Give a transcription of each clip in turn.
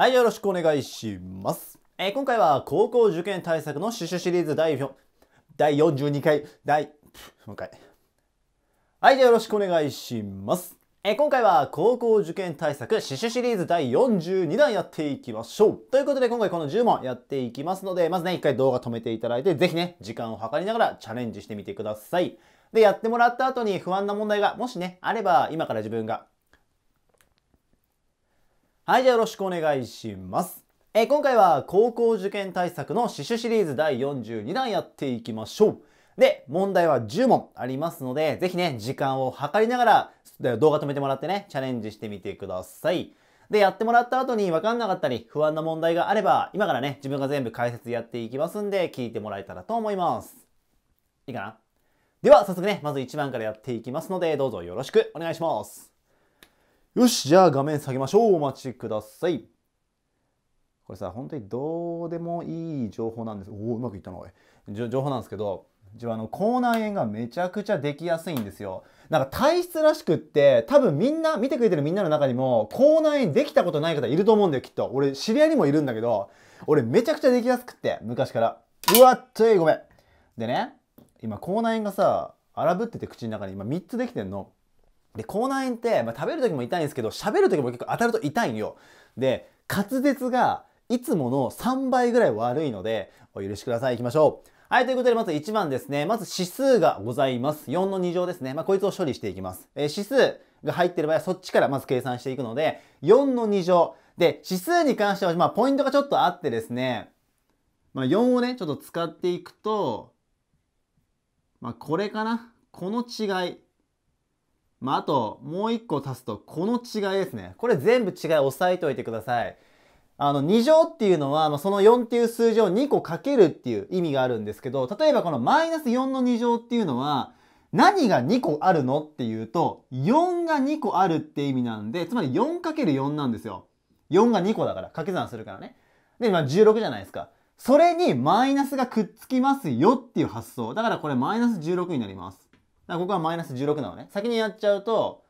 はい、よろしくお願いします。えー、今回は高校受験対策の刺繍シリーズ第4第42回、第、もう一回。はい、じゃあよろしくお願いします。えー、今回は高校受験対策刺繍シリーズ第42弾やっていきましょう。ということで今回この10問やっていきますので、まずね、一回動画止めていただいて、ぜひね、時間を計りながらチャレンジしてみてください。で、やってもらった後に不安な問題が、もしね、あれば、今から自分がはい、じゃあよろしくお願いします。えー、今回は高校受験対策の刺繍シリーズ第42弾やっていきましょう。で、問題は10問ありますので、ぜひね、時間を計りながら動画止めてもらってね、チャレンジしてみてください。で、やってもらった後に分かんなかったり、不安な問題があれば、今からね、自分が全部解説やっていきますんで、聞いてもらえたらと思います。いいかなでは、早速ね、まず1番からやっていきますので、どうぞよろしくお願いします。よし、じゃあ画面下げましょう。お待ちください。これさ、本当にどうでもいい情報なんです。おお、うまくいったな、おい。情報なんですけど、自分あの、口内炎がめちゃくちゃできやすいんですよ。なんか体質らしくって、多分みんな、見てくれてるみんなの中にも、口内炎できたことない方いると思うんだよ、きっと。俺、知り合いにもいるんだけど、俺めちゃくちゃできやすくって、昔から。うわっちょい、ごめん。でね、今、口内炎がさ、荒ぶってて口の中に今3つできてんの。で、口内炎って、まあ、食べる時も痛いんですけど、喋る時も結構当たると痛いんよ。で、滑舌がいつもの3倍ぐらい悪いので、お許しください。行きましょう。はい、ということで、まず1番ですね。まず指数がございます。4の2乗ですね。まあ、こいつを処理していきます。えー、指数が入ってる場合は、そっちからまず計算していくので、4の2乗。で、指数に関しては、まあ、ポイントがちょっとあってですね、まあ、4をね、ちょっと使っていくと、まあ、これかな。この違い。まあ、あと、もう一個足すと、この違いですね。これ全部違い押さえておいてください。あの、2乗っていうのは、その4っていう数字を2個かけるっていう意味があるんですけど、例えばこのマイナス4の2乗っていうのは、何が2個あるのっていうと、4が2個あるって意味なんで、つまり4る4なんですよ。4が2個だから、掛け算するからね。で、今16じゃないですか。それにマイナスがくっつきますよっていう発想。だからこれマイナス16になります。らここはマイナス16なのね。先にやっちゃうと、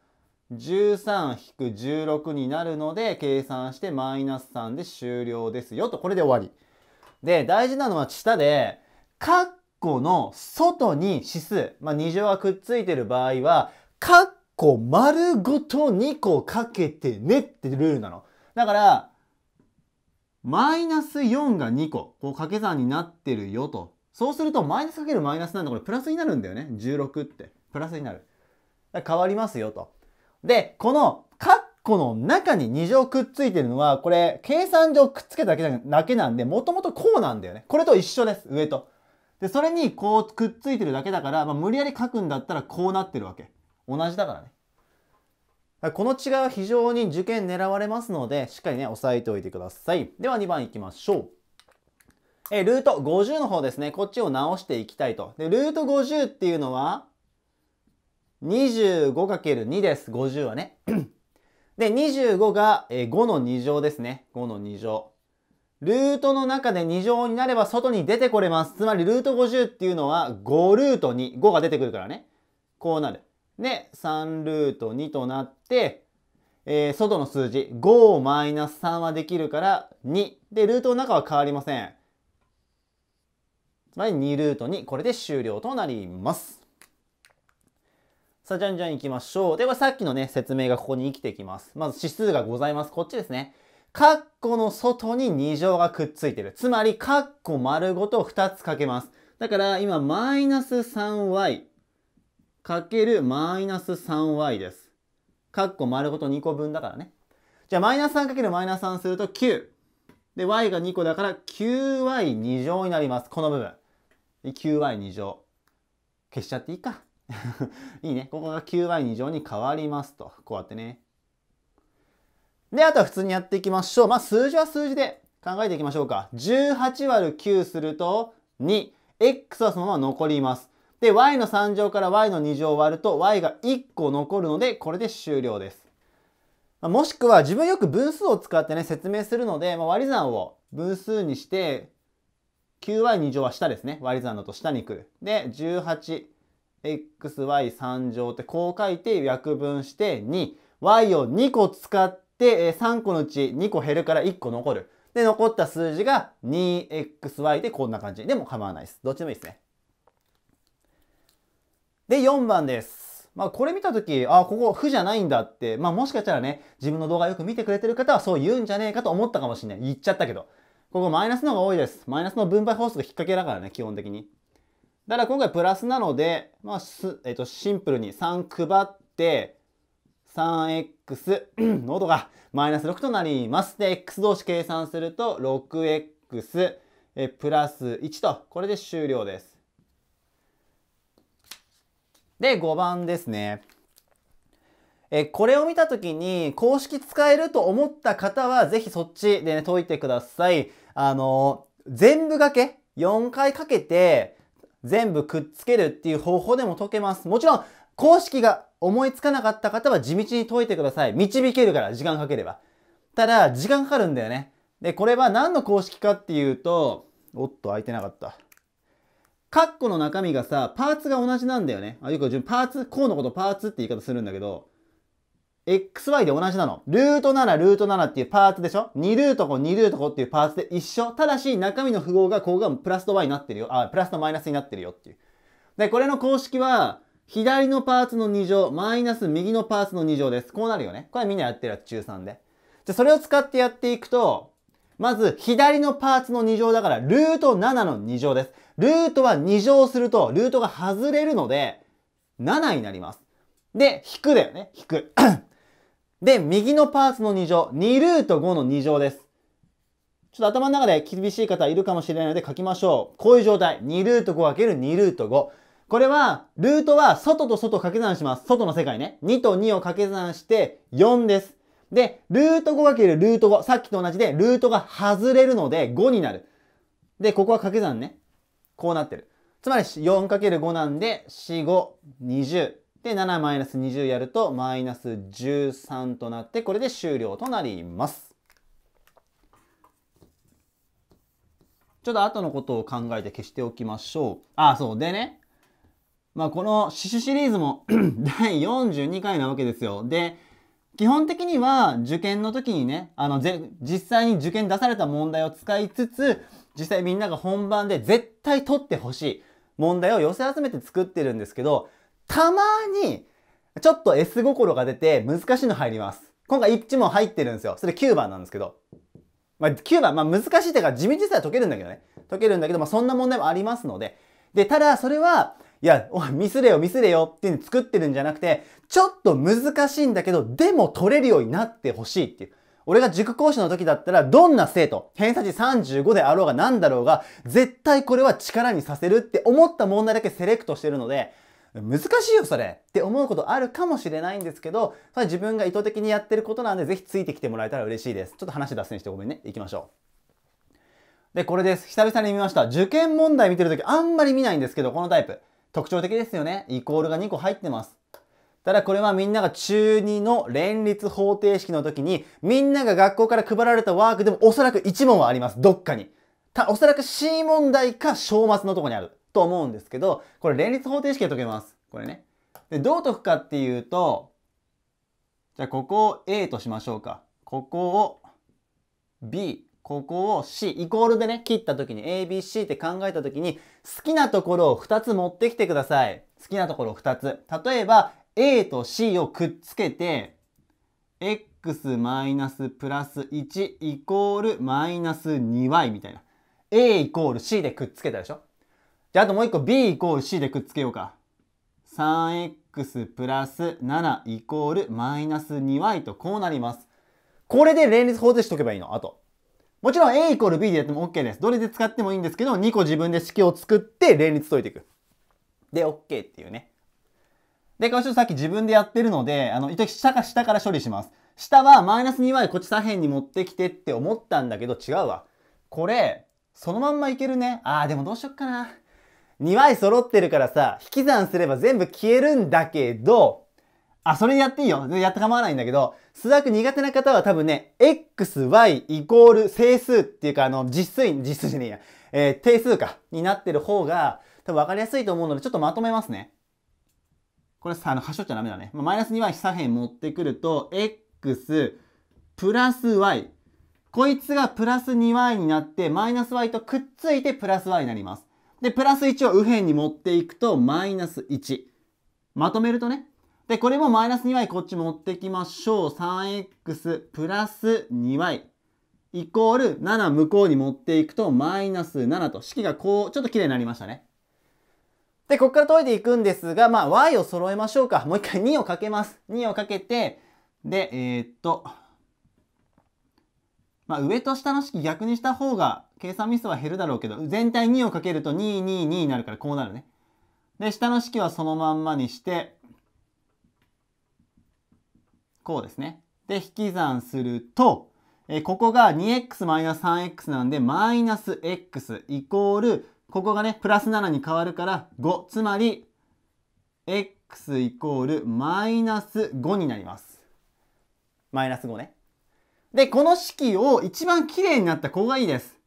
13-16になるので、計算してマイナス3で終了ですよと、これで終わり。で、大事なのは下で、カッコの外に指数、まあ、2乗がくっついてる場合は、カッコ丸ごと2個かけてねってルールなの。だから、マイナス4が2個、こう掛け算になってるよと。そうすると、マイナスかけるマイナスなんで、これプラスになるんだよね。16って。プラスになる。変わりますよと。で、この、カッコの中に2乗くっついてるのは、これ、計算上くっつけただけなんで、もともとこうなんだよね。これと一緒です。上と。で、それにこうくっついてるだけだから、まあ、無理やり書くんだったらこうなってるわけ。同じだからね。らこの違いは非常に受験狙われますので、しっかりね、押さえておいてください。では2番いきましょう。えルート50の方ですね。こっちを直していきたいと。で、ルート50っていうのは、25×2 です。50はね。で、25が、え5の2乗ですね。5の2乗。ルートの中で2乗になれば外に出てこれます。つまりルート50っていうのは5ルート2。5が出てくるからね。こうなる。で、3ルート2となって、えー、外の数字5をマイナス3はできるから2。で、ルートの中は変わりません。つまり2ルート2これで終了となりますさあじゃんじゃんいきましょうではさっきのね説明がここに生きてきますまず指数がございますこっちですねカッコの外に2乗がくっついてるつまりカッコ丸ごと2つかけますだから今マイナス 3y かけるマイナス 3y です。カッコ丸ごと2個分だからね。じゃあマイナス3かけるマイナス3すると9。で、y が2個だから 9y2 乗になります。この部分。q y 2乗。消しちゃっていいか。いいね。ここが q y 2乗に変わりますと。こうやってね。で、あとは普通にやっていきましょう。まあ、数字は数字で考えていきましょうか。18割る9すると2。x はそのまま残ります。で、y の3乗から y の2乗を割ると y が1個残るので、これで終了です。もしくは自分よく分数を使ってね、説明するので、まあ、割り算を分数にして 9y2 乗は下ですね。割り算だと下に来る。で、18xy3 乗ってこう書いて約分して 2y を2個使って3個のうち2個減るから1個残る。で、残った数字が 2xy でこんな感じ。でも構わないです。どっちでもいいですね。で、4番です。まあ、これ見たとき、あ、ここ、負じゃないんだって、まあ、もしかしたらね、自分の動画よく見てくれてる方はそう言うんじゃねえかと思ったかもしれない。言っちゃったけど。ここマイナスの方が多いです。マイナスの分配法則引っ掛けだからね、基本的に。だから今回プラスなので、まあ、すえっ、ー、と、シンプルに3配って、3x 濃度がマイナス6となります。で、x 同士計算すると 6x えプラス1と、これで終了です。で、5番ですね。えこれを見た時に公式使えると思った方はぜひそっちでね解いてください。あの、全部掛け、4回かけて、全部くっつけるっていう方法でも解けます。もちろん、公式が思いつかなかった方は地道に解いてください。導けるから、時間かければ。ただ、時間かかるんだよね。で、これは何の公式かっていうと、おっと、開いてなかった。カッコの中身がさ、パーツが同じなんだよね。あ、よくパーツ、項のことパーツって言い方するんだけど、xy で同じなの。ルート7、ルート7っていうパーツでしょ ?2 ルート5、2ルート5っていうパーツで一緒。ただし、中身の符号がここがプラスと y になってるよ。あ、プラスとマイナスになってるよっていう。で、これの公式は、左のパーツの2乗、マイナス右のパーツの2乗です。こうなるよね。これみんなやってるやつ、中3で。じゃ、それを使ってやっていくと、まず、左のパーツの2乗だから、ルート7の2乗です。ルートは2乗すると、ルートが外れるので、7になります。で、引くだよね。引く。で、右のパーツの2乗、2ルート5の2乗です。ちょっと頭の中で厳しい方いるかもしれないので書きましょう。こういう状態。2ルート 5×2 ルート5。これは、ルートは外と外掛け算します。外の世界ね。2と2を掛け算して4です。で、ルート 5× ルート5。さっきと同じで、ルートが外れるので5になる。で、ここは掛け算ね。こうなってる。つまり 4×5 なんで、4、5、20。で、7-20やると、マイナス13となって、これで終了となります。ちょっと後のことを考えて消しておきましょう。あ、そう。でね、まあ、この死守シリーズも 第42回なわけですよ。で、基本的には受験の時にね、あのぜ、実際に受験出された問題を使いつつ、実際みんなが本番で絶対取ってほしい問題を寄せ集めて作ってるんですけど、たまに、ちょっと S 心が出て難しいの入ります。今回1問入ってるんですよ。それ9番なんですけど。まあ、9番、まあ難しいっていうか地自体は解けるんだけどね。解けるんだけど、まあそんな問題もありますので。で、ただそれは、いや、おミスれよミスれよっていうの作ってるんじゃなくて、ちょっと難しいんだけど、でも取れるようになってほしいっていう。俺が塾講師の時だったら、どんな生徒、偏差値35であろうが何だろうが、絶対これは力にさせるって思った問題だけセレクトしてるので、難しいよそれって思うことあるかもしれないんですけど、それは自分が意図的にやってることなんで、ぜひついてきてもらえたら嬉しいです。ちょっと話脱線してごめんね。行きましょう。で、これです。久々に見ました。受験問題見てるときあんまり見ないんですけど、このタイプ。特徴的ですよね。イコールが2個入ってます。ただこれはみんなが中2の連立方程式の時に、みんなが学校から配られたワークでもおそらく1問はあります。どっかに。たおそらく C 問題か正末のとこにある。と思うんですけど、これ連立方程式で解けます。これね。で、どう解くかっていうと、じゃあここを A としましょうか。ここを B、ここを C、イコールでね、切った時に ABC って考えた時に、好きなところを2つ持ってきてください。好きなところを2つ。例えば、A と C をくっつけて、x マイナスプラス1イコールマイナス 2y みたいな。a イコール c でくっつけたでしょで、あともう一個 b イコール c でくっつけようか。3x プラス7イコールマイナス 2y とこうなります。これで連立方程式解けばいいの、あと。もちろん a イコール b でやっても OK です。どれで使ってもいいんですけど、2個自分で式を作って連立解いていく。で、OK っていうね。で、これちょっとさっき自分でやってるので、あの、一応下か下から処理します。下はマイナス 2y こっち左辺に持ってきてって思ったんだけど違うわ。これ、そのまんまいけるね。あーでもどうしよっかな。2枚揃ってるからさ、引き算すれば全部消えるんだけど、あ、それやっていいよ。やって構わないんだけど、数学苦手な方は多分ね、x, y イコール整数っていうか、あの、実数、実数じゃねえや、えー、定数か、になってる方が、多分分かりやすいと思うので、ちょっとまとめますね。これさ、あの、端折っちゃダメだね。まあ、マイナス2は左辺持ってくると、x プラス y。こいつがプラス 2y になって、マイナス y とくっついてプラス y になります。で、プラス1を右辺に持っていくと、マイナス1。まとめるとね。で、これもマイナス 2y こっち持ってきましょう。3x プラス 2y イコール7向こうに持っていくと、マイナス7と、式がこう、ちょっと綺麗になりましたね。で、ここから解いていくんですが、まあ、y を揃えましょうか。もう一回2をかけます。2をかけて、で、えー、っと、まあ、上と下の式逆にした方が計算ミスは減るだろうけど、全体2をかけると222になるからこうなるね。で、下の式はそのまんまにして、こうですね。で、引き算すると、えここが 2x-3x なんで、マイナス x イコール、ここがね、プラス7に変わるから5。つまり、x イコールマイナス5になります。マイナス5ね。で、この式を一番綺麗になった子がいいです。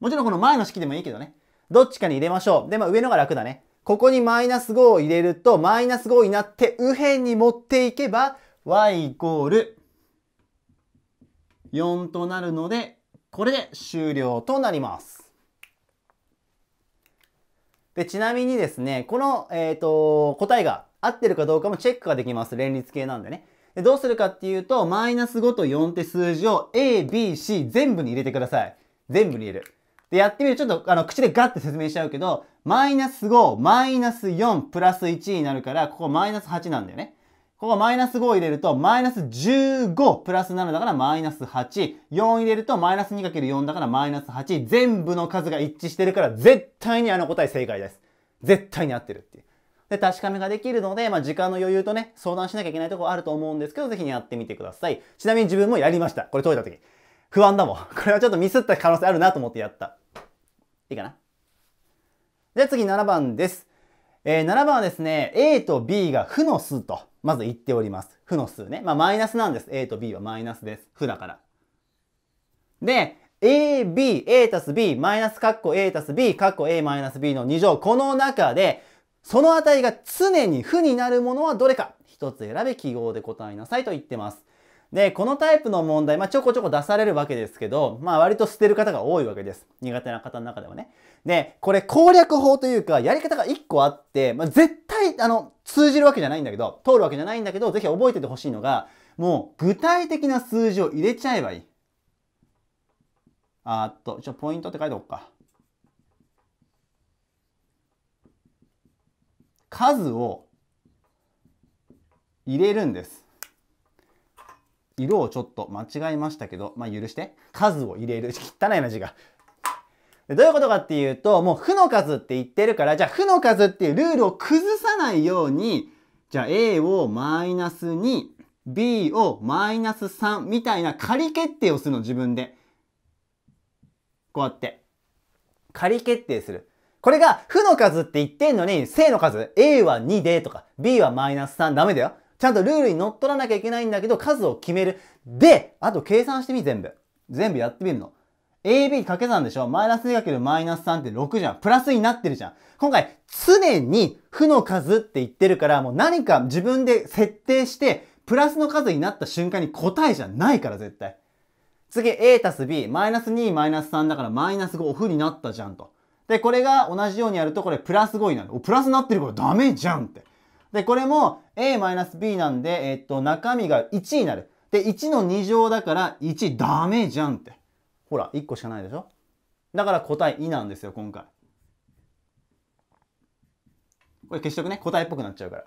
もちろんこの前の式でもいいけどね。どっちかに入れましょう。で、まあ上のが楽だね。ここにマイナス5を入れると、マイナス5になって右辺に持っていけば、y イコール4となるので、これで終了となります。で、ちなみにですね、この、えっ、ー、と、答えが合ってるかどうかもチェックができます。連立系なんでね。でどうするかっていうと、マイナス5と4って数字を A、B、C 全部に入れてください。全部に入れる。で、やってみる。ちょっと、あの、口でガッて説明しちゃうけど、マイナス5、マイナス4、プラス1になるから、ここマイナス8なんだよね。ここマイナス5入れると、マイナス15プラス7だからマイナス8。4入れると、マイナス 2×4 だからマイナス8。全部の数が一致してるから、絶対にあの答え正解です。絶対に合ってるっていう。で、確かめができるので、まあ、時間の余裕とね、相談しなきゃいけないとこあると思うんですけど、ぜひやってみてください。ちなみに自分もやりました。これ解いた時。不安だもん。これはちょっとミスった可能性あるなと思ってやった。いいかなじゃあ次7番です。えー、7番はですね、A と B が負の数と、まず言っております。負の数ね。まあ、マイナスなんです。A と B はマイナスです。負だから。で、A, B, A たす B、マイナスカッコ A たす B、カッコ A マイナス B の2乗。この中で、その値が常に負になるものはどれか。一つ選べ記号で答えなさいと言ってます。で、このタイプの問題、まあ、ちょこちょこ出されるわけですけど、まあ、割と捨てる方が多いわけです。苦手な方の中ではね。で、これ攻略法というか、やり方が1個あって、まあ、絶対、あの、通じるわけじゃないんだけど、通るわけじゃないんだけど、ぜひ覚えててほしいのが、もう、具体的な数字を入れちゃえばいい。あっと、ちょ、ポイントって書いておこうか。数を入れるんです。色をちょっと間違えましたけど、まあ、許して。数を入れる。汚いな字が。どういうことかっていうと、もう負の数って言ってるから、じゃあ負の数っていうルールを崩さないように、じゃあ A をマイナス2、B をマイナス3みたいな仮決定をするの、自分で。こうやって。仮決定する。これが負の数って言ってんのに、正の数、A は2でとか、B はマイナス3ダメだよ。ちゃんとルールに乗っ取らなきゃいけないんだけど、数を決める。で、あと計算してみ、全部。全部やってみるの。AB 掛け算でしょマイナス 2× マイナス3って6じゃん。プラスになってるじゃん。今回、常に負の数って言ってるから、もう何か自分で設定して、プラスの数になった瞬間に答えじゃないから、絶対。次、A たす B、マイナス2、マイナス3だから、マイナス5、オフになったじゃんと。で、これが同じようにやると、これプラス5になる。お、プラスになってるからダメじゃんって。で、これも A-B なんで、えっと、中身が1になる。で、1の2乗だから1ダメじゃんって。ほら、1個しかないでしょだから答え2なんですよ、今回。これ消しとくね。答えっぽくなっちゃうから。っ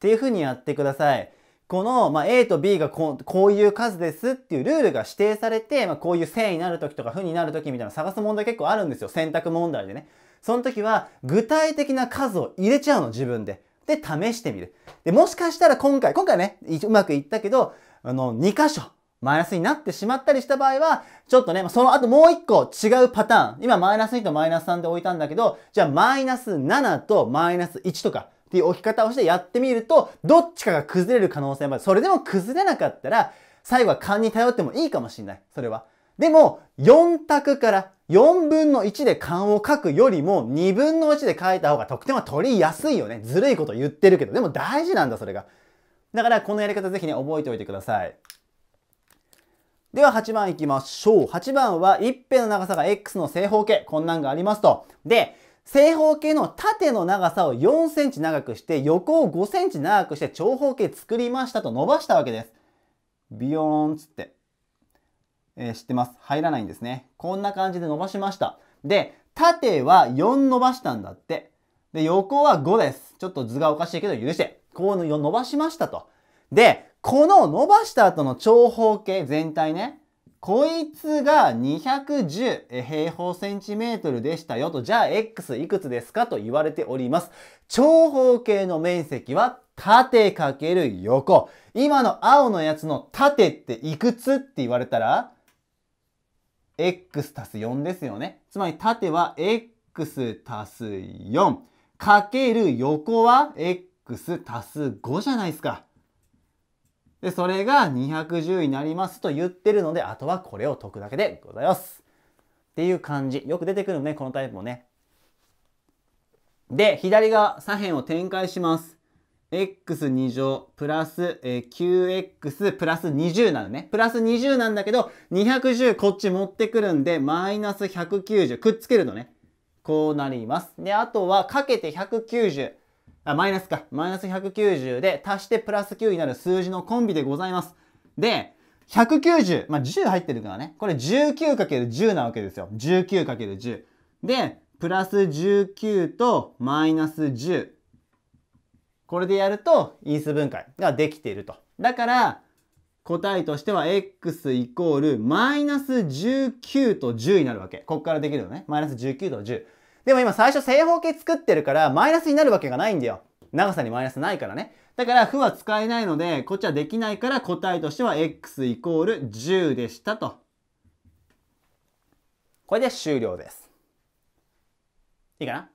ていうふうにやってください。この、まあ、A と B がこうこういう数ですっていうルールが指定されて、まあ、こういう正になる時とか負になる時みたいな探す問題結構あるんですよ。選択問題でね。その時は具体的な数を入れちゃうの、自分で。で、試してみる。で、もしかしたら今回、今回ね、うまくいったけど、あの、2箇所、マイナスになってしまったりした場合は、ちょっとね、その後もう一個違うパターン。今マイナス2とマイナス3で置いたんだけど、じゃあマイナス7とマイナス1とかっていう置き方をしてやってみると、どっちかが崩れる可能性もある。それでも崩れなかったら、最後は勘に頼ってもいいかもしれない。それは。でも、4択から4分の1で勘を書くよりも2分の1で書いた方が得点は取りやすいよね。ずるいこと言ってるけど、でも大事なんだ、それが。だからこのやり方ぜひね、覚えておいてください。では8番いきましょう。8番は一辺の長さが x の正方形。こんなんがありますと。で、正方形の縦の長さを4センチ長くして、横を5センチ長くして長方形作りましたと伸ばしたわけです。ビヨーンつって。えー、知ってます。入らないんですね。こんな感じで伸ばしました。で、縦は4伸ばしたんだって。で、横は5です。ちょっと図がおかしいけど許して。こう伸ばしましたと。で、この伸ばした後の長方形全体ね。こいつが210平方センチメートルでしたよと、じゃあ X いくつですかと言われております。長方形の面積は縦かける横。今の青のやつの縦っていくつって言われたら、x たす4ですよね。つまり縦は x たす4かける横は x たす5じゃないですか。で、それが210になりますと言ってるので、あとはこれを解くだけでございます。っていう感じ。よく出てくるね、このタイプもね。で、左側、左辺を展開します。x2 乗プラス、えー、9x プラス20なのね。プラス20なんだけど、210こっち持ってくるんで、マイナス190。くっつけるとね。こうなります。で、あとはかけて190。あ、マイナスか。マイナス190で、足してプラス9になる数字のコンビでございます。で、190。まあ、10入ってるからね。これ 19×10 なわけですよ。19×10。で、プラス19とマイナス10。これでやると因数分解ができていると。だから答えとしては x イコールマイナス19と10になるわけ。ここからできるのね。マイナス19と10。でも今最初正方形作ってるからマイナスになるわけがないんだよ。長さにマイナスないからね。だから負は使えないので、こっちはできないから答えとしては x イコール10でしたと。これで終了です。いいかな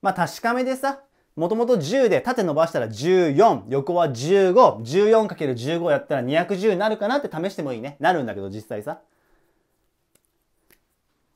まあ確かめでさ、もともと10で縦伸ばしたら14、横は15、14×15 やったら210になるかなって試してもいいね。なるんだけど実際さ。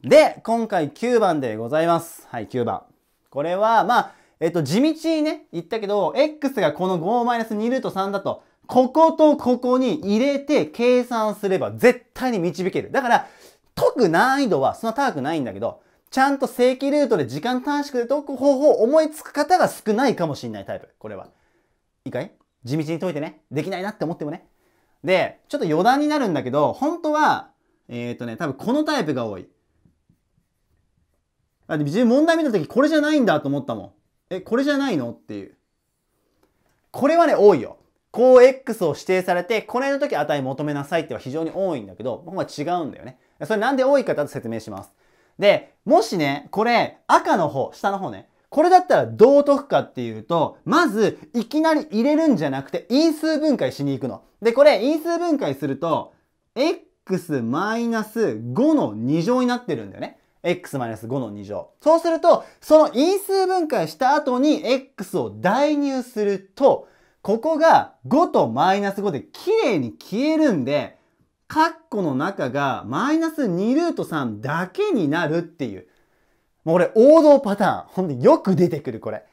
で、今回9番でございます。はい、9番。これは、まあ、えっと、地道にね、言ったけど、x がこの5-2ルート3だと、こことここに入れて計算すれば絶対に導ける。だから、解く難易度はそんな高くないんだけど、ちゃんと正規ルートで時間短縮で解く方法を思いつく方が少ないかもしれないタイプ。これは。いいかい地道に解いてね。できないなって思ってもね。で、ちょっと余談になるんだけど、本当は、えっ、ー、とね、多分このタイプが多い。あ自分問題見た時これじゃないんだと思ったもん。え、これじゃないのっていう。これはね、多いよ。こう X を指定されて、これの時値求めなさいっては非常に多いんだけど、僕は違うんだよね。それなんで多いかだと説明します。で、もしね、これ、赤の方、下の方ね、これだったらどう解くかっていうと、まず、いきなり入れるんじゃなくて、因数分解しに行くの。で、これ、因数分解すると、x マイナス5の2乗になってるんだよね。x マイナス5の2乗。そうすると、その因数分解した後に x を代入すると、ここが5とマイナス5で綺麗に消えるんで、括弧の中がマイナス2ルート3だけになるっていう。もうこれ王道パターン。ほんでよく出てくるこれ。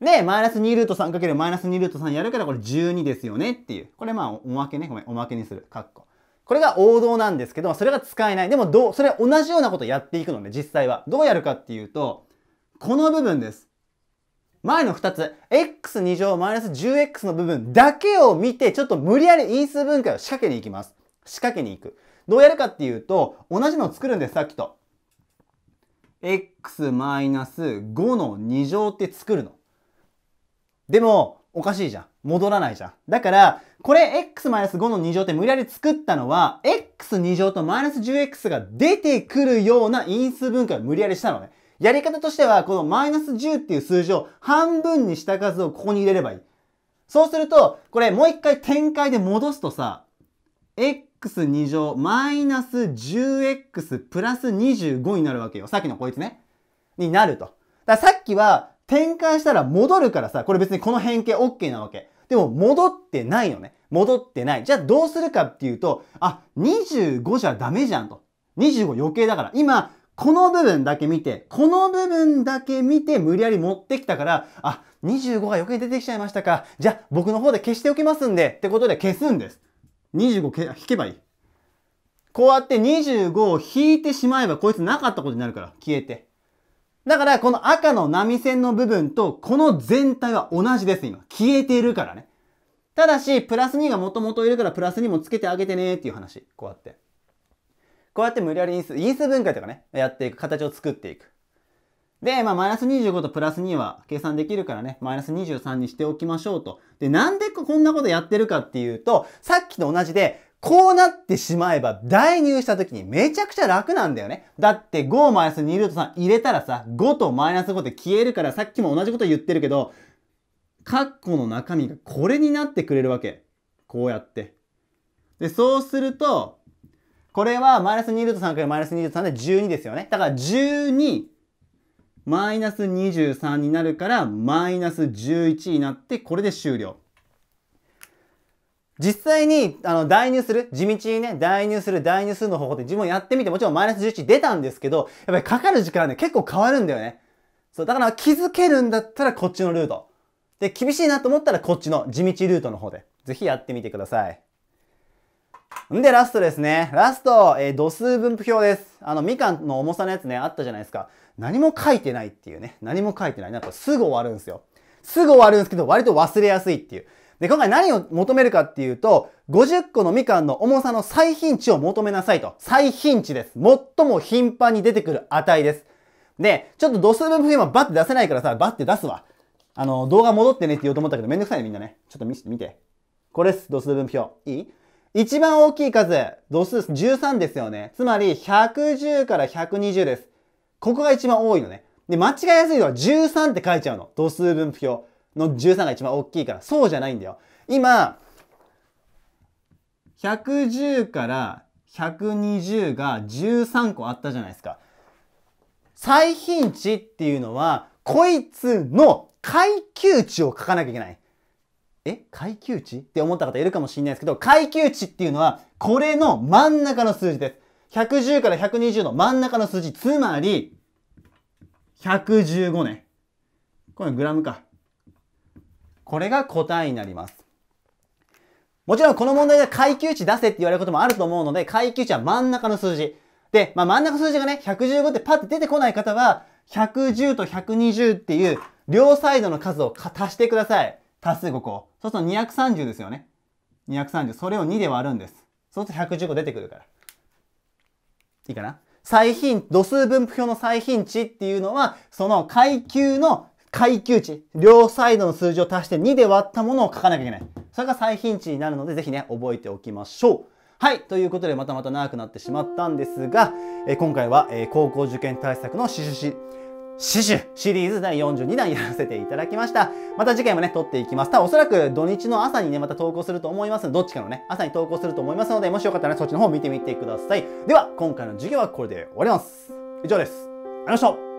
で、マイナス2ルート3かけるマイナス2ルート3やるからこれ12ですよねっていう。これまあおまけね。ごめん。おまけにする。括弧。これが王道なんですけど、それが使えない。でもどう、それ同じようなことやっていくので、実際は。どうやるかっていうと、この部分です。前の2つ、x2 乗マイナス 10x の部分だけを見て、ちょっと無理やり因数分解を仕掛けに行きます。仕掛けに行く。どうやるかっていうと、同じのを作るんです、さっきと。x マイナス5の2乗って作るの。でも、おかしいじゃん。戻らないじゃん。だから、これ x マイナス5の2乗って無理やり作ったのは、x2 乗とマイナス 10x が出てくるような因数分解を無理やりしたのね。やり方としては、このマイナス10っていう数字を半分にした数をここに入れればいい。そうすると、これもう一回展開で戻すとさ、2乗マイナス 10x プラス25になるわけよ。さっきのこいつね。になると。だからさっきは展開したら戻るからさ、これ別にこの変形 OK なわけ。でも戻ってないよね。戻ってない。じゃあどうするかっていうと、あ、25じゃダメじゃんと。25余計だから。今、この部分だけ見て、この部分だけ見て無理やり持ってきたから、あ、25が余計出てきちゃいましたか。じゃあ僕の方で消しておきますんで、ってことで消すんです。25引けばいい。こうやって25を引いてしまえば、こいつなかったことになるから、消えて。だから、この赤の波線の部分と、この全体は同じです、今。消えているからね。ただし、プラス2がもともといるから、プラス2もつけてあげてねっていう話。こうやって。こうやって無理やり因数、因数分解とかね、やっていく、形を作っていく。で、まあ、マイナス25とプラス2は計算できるからね、マイナス23にしておきましょうと。で、なんでこんなことやってるかっていうと、さっきと同じで、こうなってしまえば、代入した時にめちゃくちゃ楽なんだよね。だって5マイナス2ルート3入れたらさ、5とマイナス5で消えるから、さっきも同じこと言ってるけど、カッコの中身がこれになってくれるわけ。こうやって。で、そうすると、これはマイナス2ルート3からマイナス2ルート3で12ですよね。だから12、マイナス23になるからマイナス11になってこれで終了。実際に、あの、代入する、地道にね、代入する、代入するの方法って自分やってみて、もちろんマイナス11出たんですけど、やっぱりかかる時間ね、結構変わるんだよね。そう、だから気づけるんだったらこっちのルート。で、厳しいなと思ったらこっちの地道ルートの方で、ぜひやってみてください。んで、ラストですね。ラスト、えー、度数分布表です。あの、みかんの重さのやつね、あったじゃないですか。何も書いてないっていうね。何も書いてない。なんかすぐ終わるんですよ。すぐ終わるんですけど、割と忘れやすいっていう。で、今回何を求めるかっていうと、50個のみかんの重さの最頻値を求めなさいと。最頻値です。最も頻繁に出てくる値です。で、ちょっと度数分布表今バッて出せないからさ、バッて出すわ。あの、動画戻ってねって言おうと思ったけど、めんどくさいね、みんなね。ちょっと見て。これです、度数分布表。いい一番大きい数、度数13ですよね。つまり、110から120です。ここが一番多いのね。で、間違いやすいのは13って書いちゃうの。度数分布表の13が一番大きいから。そうじゃないんだよ。今、110から120が13個あったじゃないですか。最頻値っていうのは、こいつの階級値を書かなきゃいけない。え階級値って思った方いるかもしれないですけど、階級値っていうのは、これの真ん中の数字です。110から120の真ん中の数字、つまり、115ね。これグラムか。これが答えになります。もちろんこの問題で階級値出せって言われることもあると思うので、階級値は真ん中の数字。で、まあ、真ん中数字がね、115ってパッて出てこない方は、110と120っていう両サイドの数を足してください。多数5個。そうすると230ですよね。230。それを2で割るんです。そうすると110個出てくるから。いいかな最頻、度数分布表の最頻値っていうのは、その階級の階級値、両サイドの数字を足して2で割ったものを書かなきゃいけない。それが最頻値になるので、ぜひね、覚えておきましょう。はい。ということで、またまた長くなってしまったんですが、え今回は、え高校受験対策の趣旨。死守シリーズ第42弾やらせていただきました。また次回もね、撮っていきます。ただおそらく土日の朝にね、また投稿すると思いますどっちかのね、朝に投稿すると思いますので、もしよかったら、ね、そっちの方見てみてください。では、今回の授業はこれで終わります。以上です。ありがとうございました。